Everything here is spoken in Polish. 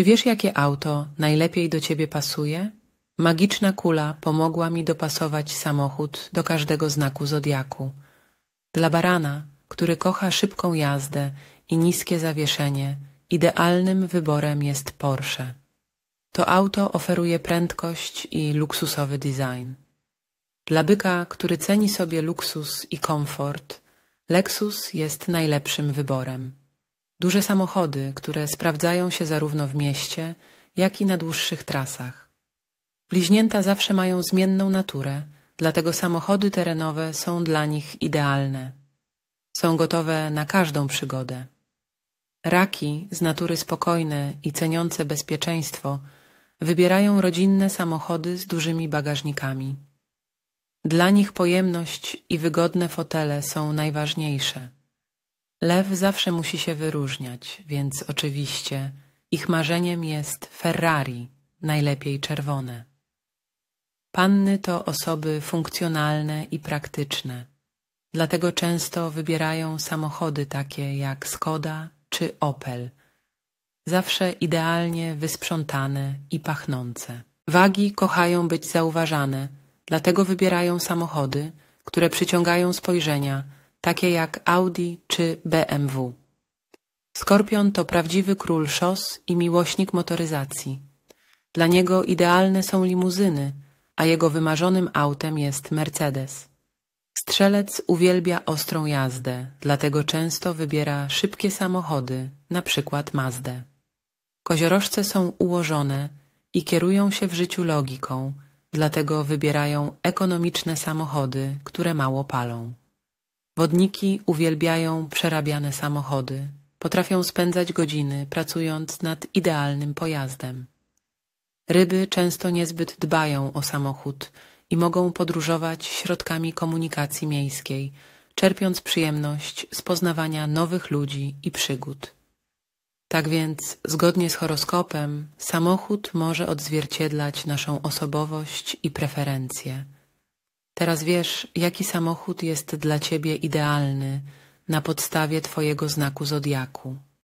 Czy wiesz, jakie auto najlepiej do ciebie pasuje? Magiczna kula pomogła mi dopasować samochód do każdego znaku zodiaku. Dla barana, który kocha szybką jazdę i niskie zawieszenie, idealnym wyborem jest Porsche. To auto oferuje prędkość i luksusowy design. Dla byka, który ceni sobie luksus i komfort, Lexus jest najlepszym wyborem. Duże samochody, które sprawdzają się zarówno w mieście, jak i na dłuższych trasach. Bliźnięta zawsze mają zmienną naturę, dlatego samochody terenowe są dla nich idealne. Są gotowe na każdą przygodę. Raki, z natury spokojne i ceniące bezpieczeństwo, wybierają rodzinne samochody z dużymi bagażnikami. Dla nich pojemność i wygodne fotele są najważniejsze. Lew zawsze musi się wyróżniać, więc oczywiście ich marzeniem jest Ferrari, najlepiej czerwone. Panny to osoby funkcjonalne i praktyczne, dlatego często wybierają samochody takie jak Skoda czy Opel, zawsze idealnie wysprzątane i pachnące. Wagi kochają być zauważane, dlatego wybierają samochody, które przyciągają spojrzenia, takie jak Audi czy BMW. Skorpion to prawdziwy król szos i miłośnik motoryzacji. Dla niego idealne są limuzyny, a jego wymarzonym autem jest Mercedes. Strzelec uwielbia ostrą jazdę, dlatego często wybiera szybkie samochody, na przykład Mazdę. Koziorożce są ułożone i kierują się w życiu logiką, dlatego wybierają ekonomiczne samochody, które mało palą. Wodniki uwielbiają przerabiane samochody. Potrafią spędzać godziny pracując nad idealnym pojazdem. Ryby często niezbyt dbają o samochód i mogą podróżować środkami komunikacji miejskiej, czerpiąc przyjemność z poznawania nowych ludzi i przygód. Tak więc, zgodnie z horoskopem, samochód może odzwierciedlać naszą osobowość i preferencje. Teraz wiesz, jaki samochód jest dla ciebie idealny na podstawie twojego znaku zodiaku.